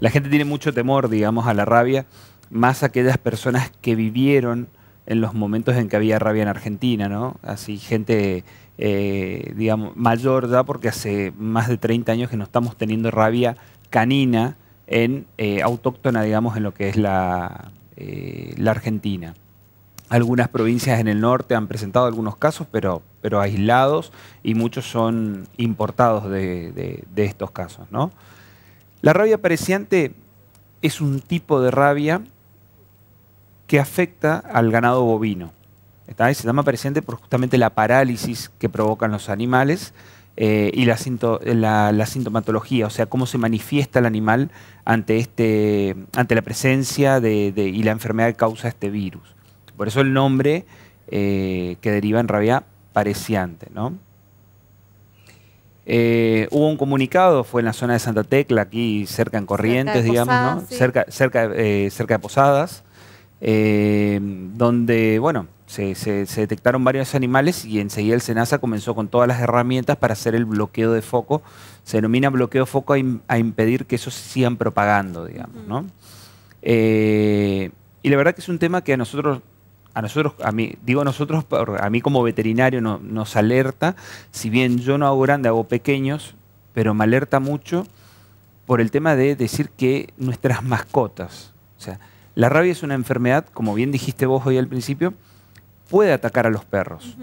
La gente tiene mucho temor, digamos, a la rabia, más aquellas personas que vivieron en los momentos en que había rabia en Argentina, ¿no? Así gente, eh, digamos, mayor ya, porque hace más de 30 años que no estamos teniendo rabia canina en eh, autóctona, digamos, en lo que es eh, la, Argentina. Algunas provincias en el norte han presentado algunos casos, pero, pero aislados, y muchos son importados de, de estos casos, ¿no? La rabia pareciante es un tipo de rabia que afecta al ganado bovino. ¿Está? Se llama apareciente por justamente la parálisis que provocan los animales eh, y la, sintomatología, o sea, cómo se manifiesta el animal ante, este, ante la presencia y la enfermedad que causa este virus. Por eso el nombre eh, que deriva en rabia pareciante, ¿no? Eh, hubo un comunicado, fue en la zona de Santa Tecla, aquí cerca en Corrientes, cerca digamos, Cerca, cerca, eh, cerca de Posadas, eh, donde, bueno, se, detectaron varios animales y enseguida el SENASA comenzó con todas las herramientas para hacer el bloqueo de foco. Se denomina bloqueo de foco a, impedir que eso se sigan propagando, digamos, y la verdad que es un tema que a nosotros a nosotros, a mí, digo nosotros, a mí como veterinario nos alerta, si bien yo no hago grande, hago pequeños, pero me alerta mucho por el tema de decir que nuestras mascotas, o sea, la rabia es una enfermedad, como bien dijiste vos hoy al principio, puede atacar a los perros,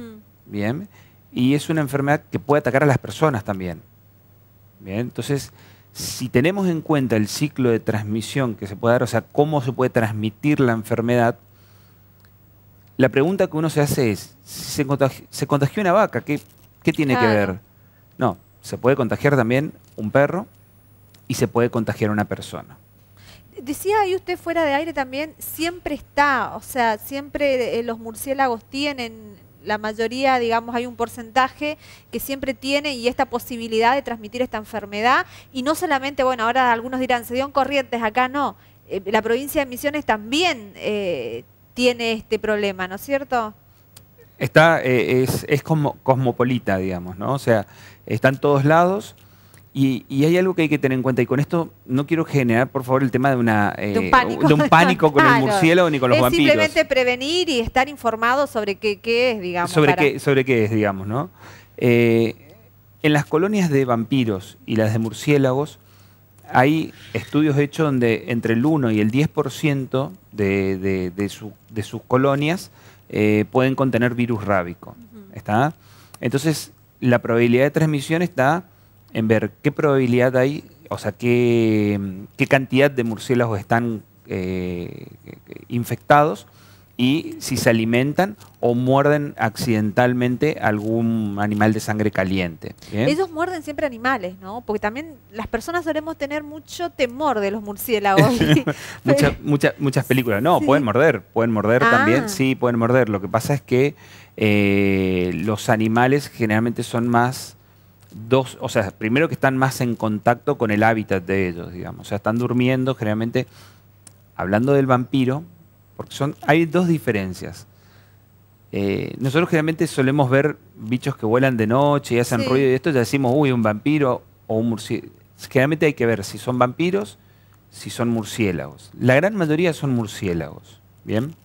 ¿bien? Y es una enfermedad que puede atacar a las personas también, ¿bien? Entonces, si tenemos en cuenta el ciclo de transmisión que se puede dar, o sea, cómo se puede transmitir la enfermedad, la pregunta que uno se hace es, se, contagió una vaca, ¿qué, tiene que ver? No, se puede contagiar también un perro y se puede contagiar una persona. Decía ahí usted fuera de aire también, siempre está, o sea, siempre eh, los murciélagos tienen, la mayoría, digamos, hay un porcentaje que siempre tiene y esta posibilidad de transmitir esta enfermedad. Y no solamente, bueno, ahora algunos dirán, se dio Corrientes, acá no. Eh, la provincia de Misiones también eh, tiene este problema, ¿no es cierto? Está, eh, es, es como cosmopolita, digamos, ¿no? O sea, están todos lados. Y, hay algo que hay que tener en cuenta, y con esto no quiero generar, por favor, el tema de, una, eh, de un pánico, con los el murciélago ni con los es vampiros. Simplemente prevenir y estar informado sobre qué, es, digamos. Sobre, qué, sobre qué es, digamos, ¿no? Eh, en las colonias de vampiros y las de murciélagos hay estudios hechos donde entre el 1 y el 10% de, sus colonias eh, pueden contener virus rábico. Entonces, la probabilidad de transmisión está en ver qué probabilidad hay, o sea, qué, cantidad de murciélagos están eh, infectados y si se alimentan o muerden accidentalmente algún animal de sangre caliente. Ellos muerden siempre animales, ¿no? Porque también las personas solemos tener mucho temor de los murciélagos. mucha, muchas películas. No, pueden morder, pueden morder ah. también, sí, pueden morder. Lo que pasa es que eh, los animales generalmente son más dos, o sea, primero que están más en contacto con el hábitat de ellos, digamos. O sea, están durmiendo, generalmente, hablando del vampiro, porque son, hay dos diferencias. Eh, nosotros generalmente solemos ver bichos que vuelan de noche y hacen ruido y esto, ya decimos, uy, un vampiro o un murciélago. Generalmente hay que ver si son vampiros, si son murciélagos. La gran mayoría son murciélagos, ¿bien?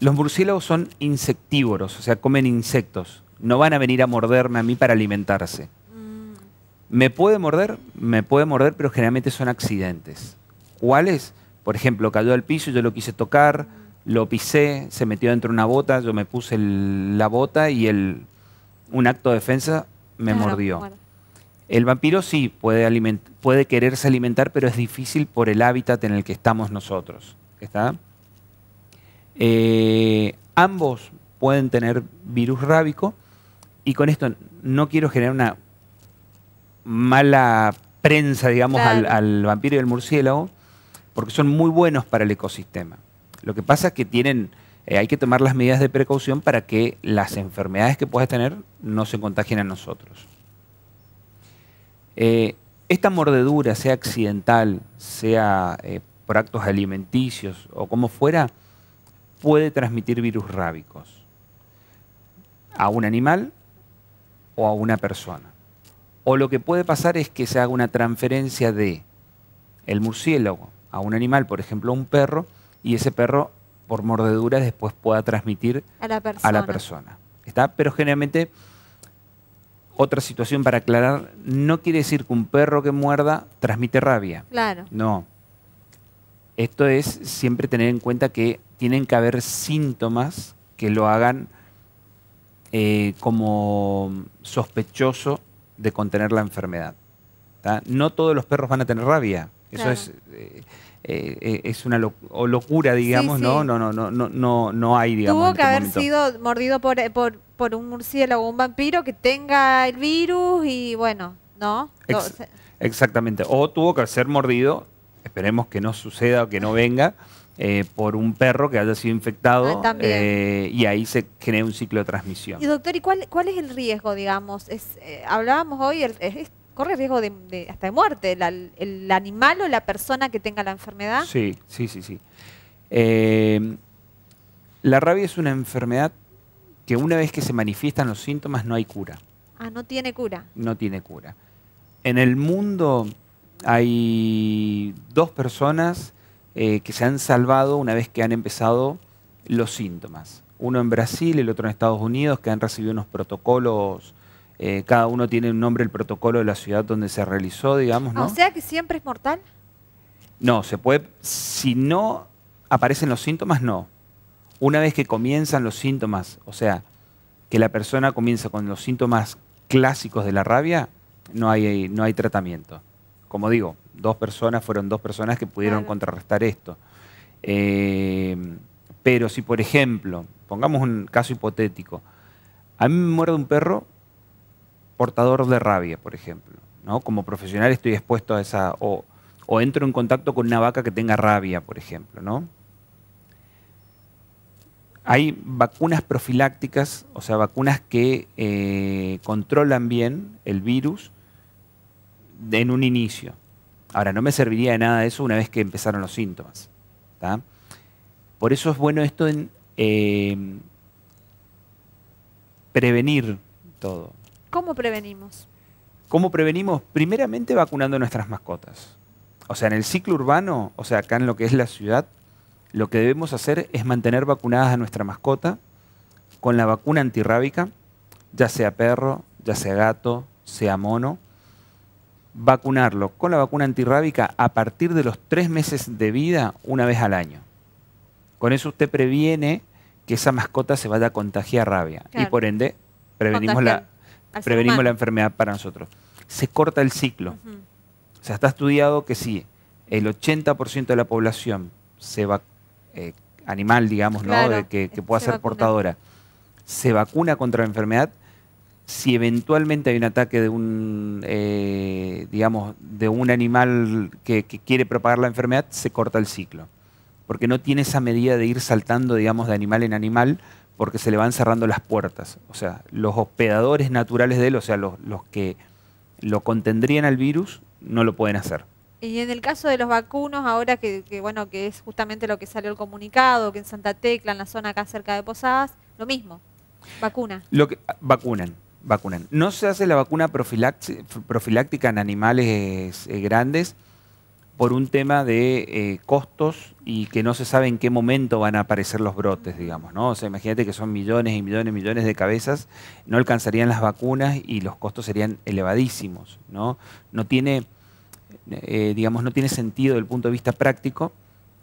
Los murciélagos son insectívoros, o sea, comen insectos. No van a venir a morderme a mí para alimentarse. Mm. ¿Me puede morder? Me puede morder, pero generalmente son accidentes. ¿Cuáles? Por ejemplo, cayó al piso, yo lo quise tocar, lo pisé, se metió dentro de una bota, yo me puse la bota y un acto de defensa me mordió. El vampiro sí puede, quererse alimentar, pero es difícil por el hábitat en el que estamos nosotros. ¿Está? Eh, ambos pueden tener virus rábico y con esto no quiero generar una mala prensa, digamos, al, al, vampiro y al murciélago, porque son muy buenos para el ecosistema. Lo que pasa es que tienen, eh, hay que tomar las medidas de precaución para que las enfermedades que puedas tener no se contagien a nosotros. Eh, esta mordedura, sea accidental, sea eh, por actos alimenticios o como fuera, puede transmitir virus rábicos a un animal o a una persona. O lo que puede pasar es que se haga una transferencia de el murciélago a un animal, por ejemplo, a un perro, y ese perro por mordeduras después pueda transmitir a la persona. ¿Está? Pero generalmente, otra situación para aclarar, no quiere decir que un perro que muerda transmite rabia. Claro. No. Esto es siempre tener en cuenta que tienen que haber síntomas que lo hagan eh, como sospechoso de contener la enfermedad. No todos los perros van a tener rabia. Eso es, eh, eh, eh, es una locura, digamos, ¿no? No, no, no, no, no hay, digamos. Tuvo este que haber sido mordido por, por, por un murciélago, un vampiro que tenga el virus y bueno, ¿no? Exactamente. O tuvo que ser mordido, esperemos que no suceda o que no venga, por un perro que haya sido infectado ah, y ahí se genera un ciclo de transmisión. Y doctor, ¿y cuál, cuál es el riesgo, digamos? Es, hablábamos hoy, corre riesgo de, hasta de muerte el animal o la persona que tenga la enfermedad. Sí, sí, sí, sí. Eh, la rabia es una enfermedad que una vez que se manifiestan los síntomas no hay cura. Ah, no tiene cura. No tiene cura. En el mundo hay dos personas eh, que se han salvado una vez que han empezado los síntomas. Uno en Brasil, el otro en Estados Unidos, que han recibido unos protocolos eh, cada uno tiene un nombre, el protocolo de la ciudad donde se realizó, digamos, ah, ¿no? O sea que siempre es mortal. No, se puede. Si no aparecen los síntomas, no. Una vez que comienzan los síntomas, o sea, que la persona comienza con los síntomas clásicos de la rabia, no hay, no hay tratamiento. Como digo, dos personas fueron dos personas que pudieron contrarrestar esto. Eh, pero si, por ejemplo, pongamos un caso hipotético, a mí me muerde un perro portador de rabia, por ejemplo. ¿no? Como profesional estoy expuesto a esa... O, entro en contacto con una vaca que tenga rabia, por ejemplo. ¿no? Hay vacunas profilácticas, o sea, vacunas que eh, controlan bien el virus en un inicio. Ahora, no me serviría de nada eso una vez que empezaron los síntomas. Por eso es bueno esto en eh, prevenir todo. ¿Cómo prevenimos? ¿Cómo prevenimos? Primeramente vacunando nuestras mascotas. O sea, en el ciclo urbano, o sea, acá en lo que es la ciudad, lo que debemos hacer es mantener vacunadas a nuestra mascota con la vacuna antirrábica, ya sea perro, ya sea gato, sea mono. Vacunarlo con la vacuna antirrábica a partir de los tres meses de vida una vez al año. Con eso usted previene que esa mascota se vaya a contagiar rabia y por ende prevenimos la, prevenimos la enfermedad para nosotros. Se corta el ciclo. O sea, está estudiado que si el 80% de la población se va, eh, animal, digamos, ¿no? que, pueda ser portadora, se vacuna contra la enfermedad, si eventualmente hay un ataque de un, eh, digamos, de un animal que, que, quiere propagar la enfermedad, se corta el ciclo. Porque no tiene esa medida de ir saltando, digamos, de animal en animal, porque se le van cerrando las puertas. O sea, los hospedadores naturales de él, o sea, los, que lo contendrían al virus, no lo pueden hacer. Y en el caso de los vacunos, ahora que, bueno, que es justamente lo que salió el comunicado, que en Santa Tecla, en la zona acá cerca de Posadas, lo mismo, vacuna. Lo que, ah, vacunan, vacunan. No se hace la vacuna profiláctica en animales eh, grandes, por un tema de eh, costos y que no se sabe en qué momento van a aparecer los brotes, digamos, ¿no? O sea, imagínate que son millones y millones y millones de cabezas, no alcanzarían las vacunas y los costos serían elevadísimos, ¿no? No tiene, eh, digamos, no tiene sentido desde el punto de vista práctico.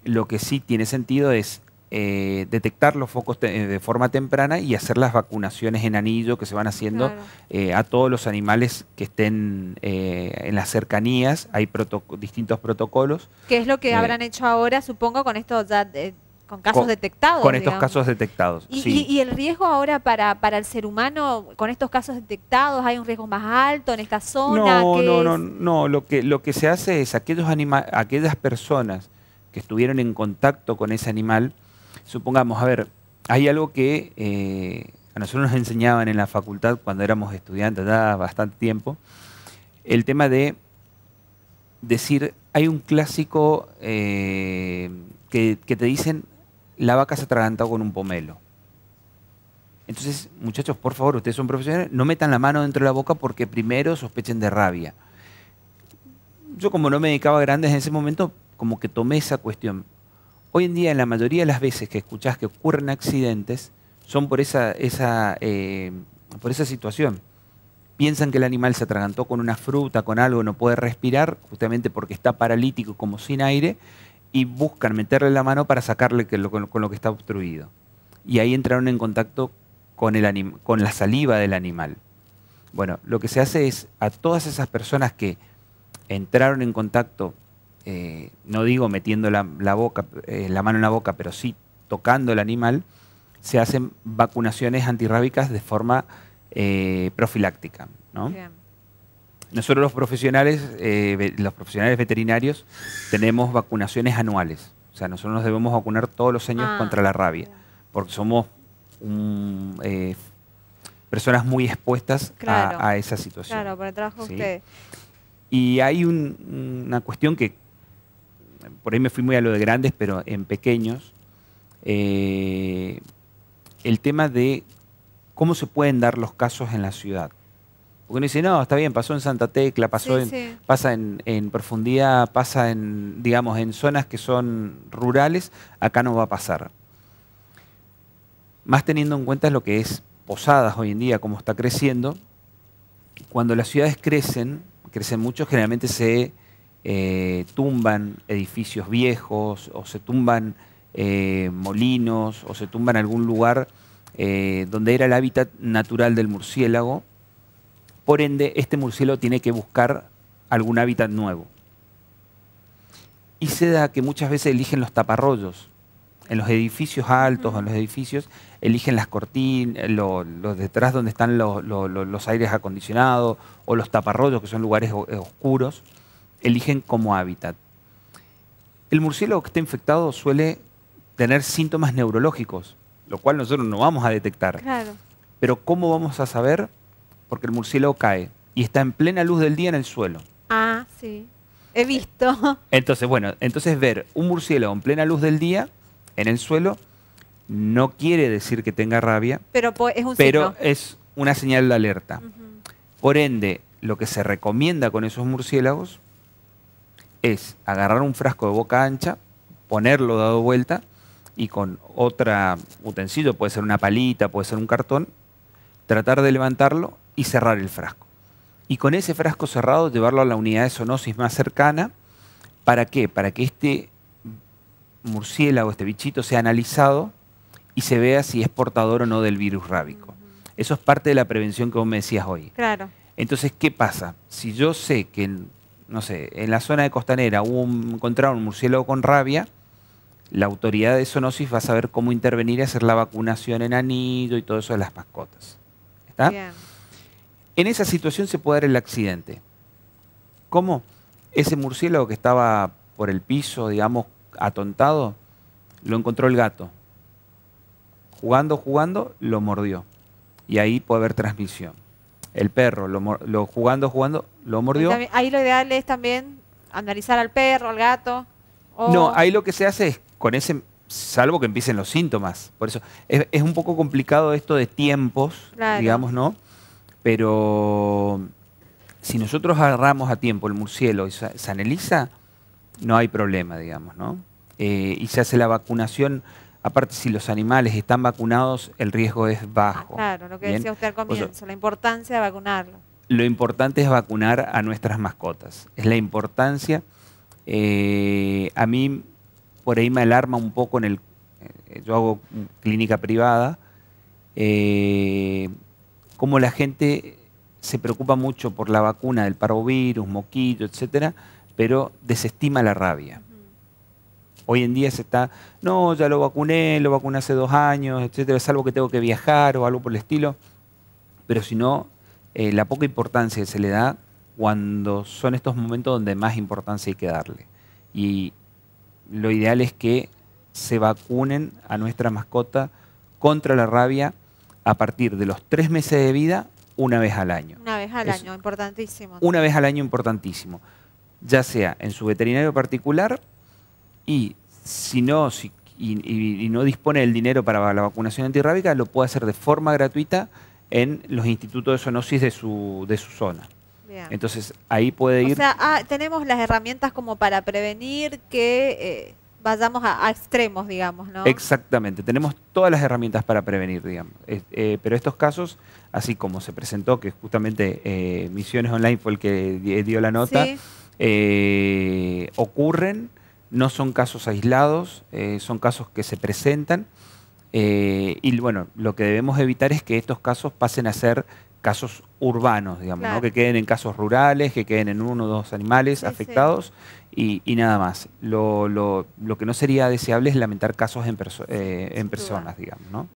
Lo que sí tiene sentido es eh, detectar los focos eh, de forma temprana y hacer las vacunaciones en anillo que se van haciendo eh, a todos los animales que estén en las cercanías. Hay distintos protocolos. ¿Qué es lo que habrán hecho ahora, supongo, con esto ya... con casos detectados. Con estos casos detectados. Y, el riesgo ahora para, el ser humano, con estos casos detectados, ¿hay un riesgo más alto en esta zona? No, no, no, no. Lo que, lo que se hace es aquellos aquellas personas que estuvieron en contacto con ese animal Supongamos, a ver, hay algo que eh, a nosotros nos enseñaban en la facultad cuando éramos estudiantes, da bastante tiempo, el tema de decir, hay un clásico eh, que, te dicen, la vaca se atragantó con un pomelo. Entonces, muchachos, por favor, ustedes son profesionales, no metan la mano dentro de la boca porque primero sospechen de rabia. Yo como no me dedicaba a grandes en ese momento, como que tomé esa cuestión. Hoy en día, la mayoría de las veces que escuchás que ocurren accidentes son eh, por esa, situación. Piensan que el animal se atragantó con una fruta, con algo, no puede respirar, justamente porque está paralítico, como sin aire, y buscan meterle la mano para sacarle con, lo que está obstruido. Y ahí entraron en contacto con la saliva del animal. Bueno, lo que se hace es a todas esas personas que entraron en contacto eh, no digo metiendo eh, la, mano en la boca, pero sí tocando el animal, se hacen vacunaciones antirrábicas de forma eh, profiláctica. ¿no? Nosotros los profesionales, los profesionales veterinarios, tenemos vacunaciones anuales. O sea, nosotros nos debemos vacunar todos los años ah, contra la rabia, porque somos personas muy expuestas a, esa situación. Claro, el trabajo Y hay una cuestión que por ahí me fui muy a lo de grandes, pero en pequeños, eh, el tema de cómo se pueden dar los casos en la ciudad. Porque uno dice, no, está bien, pasó en Santa Tecla, pasó en, pasa en, profundidad, pasa en, digamos, en zonas que son rurales, acá no va a pasar. Más teniendo en cuenta lo que es Posadas hoy en día, cómo está creciendo. Cuando las ciudades crecen, crecen mucho, generalmente se eh, tumban edificios viejos o se tumban eh, molinos o se tumban algún lugar eh, donde era el hábitat natural del murciélago. Por ende, este murciélago tiene que buscar algún hábitat nuevo. Y se da que muchas veces eligen los taparrollos. En los edificios altos, en los edificios, eligen las cortinas, los detrás donde están los, los aires acondicionados o los taparrollos, que son lugares oscuros eligen como hábitat. El murciélago que está infectado suele tener síntomas neurológicos, lo cual nosotros no vamos a detectar. Claro. Pero ¿cómo vamos a saber? Porque el murciélago cae y está en plena luz del día en el suelo. Ah, sí. He visto. Entonces, bueno, entonces ver un murciélago en plena luz del día en el suelo no quiere decir que tenga rabia. Pero es Pero es una señal de alerta. Por ende, lo que se recomienda con esos murciélagos es agarrar un frasco de boca ancha, ponerlo dado vuelta y con otro utensilio, puede ser una palita, puede ser un cartón, tratar de levantarlo y cerrar el frasco. Y con ese frasco cerrado llevarlo a la unidad de zoonosis más cercana. ¿Para qué? Para que este murciélago, este bichito, sea analizado y se vea si es portador o no del virus rábico. Eso es parte de la prevención que vos me decías hoy. Claro. Entonces, ¿qué pasa? Si yo sé que no sé, en la zona de Costanera hubo un, encontraron un murciélago con rabia, la autoridad de zoonosis va a saber cómo intervenir y hacer la vacunación en anillo y todo eso de las mascotas. ¿Está? En esa situación se puede dar el accidente. ¿Cómo? Ese murciélago que estaba por el piso, digamos, atontado, lo encontró el gato. Jugando, jugando, lo mordió. Y ahí puede haber transmisión. El perro, lo, jugando, jugando, mordió. ahí lo ideal es también analizar al perro, al gato. No, ahí lo que se hace es con ese, salvo que empiecen los síntomas. Por eso es, un poco complicado esto de tiempos, digamos, ¿no? Pero si nosotros agarramos a tiempo el murciélago y se analiza, no hay problema, digamos, ¿no? Eh, y se hace la vacunación. Aparte, si los animales están vacunados, el riesgo es bajo. Ah, claro, lo que decía usted al comienzo, la importancia de vacunarlos lo importante es vacunar a nuestras mascotas. Es la importancia. Eh, a mí por ahí me alarma un poco en el... Eh, yo hago clínica privada. Eh, como la gente se preocupa mucho por la vacuna del parvovirus, moquillo, etcétera, pero desestima la rabia. Hoy en día se está, no, ya lo vacuné, lo vacuné hace dos años, etcétera, algo que tengo que viajar o algo por el estilo. Pero si no, eh, la poca importancia que se le da cuando son estos momentos donde más importancia hay que darle. Y lo ideal es que se vacunen a nuestra mascota contra la rabia a partir de los tres meses de vida una vez al año. Una vez al año, importantísimo. Una vez al año, importantísimo. Ya sea en su veterinario particular y si no, si, no dispone del dinero para la vacunación antirrábica, lo puede hacer de forma gratuita en los institutos de zoonosis de su, de su zona. Entonces, ahí puede ir... O sea, ah, tenemos las herramientas como para prevenir que... Eh, vayamos a, extremos, digamos, ¿no? Exactamente, tenemos todas las herramientas para prevenir, digamos. Eh, pero estos casos, así como se presentó, que justamente eh, Misiones Online fue el que dio la nota, ocurren, no son casos aislados, son casos que se presentan eh, y bueno, lo que debemos evitar es que estos casos pasen a ser casos urbanos, digamos, ¿no? que queden en casos rurales, que queden en uno o dos animales afectados Y, nada más. Lo, que no sería deseable es lamentar casos en, eh, en personas, digamos. ¿no?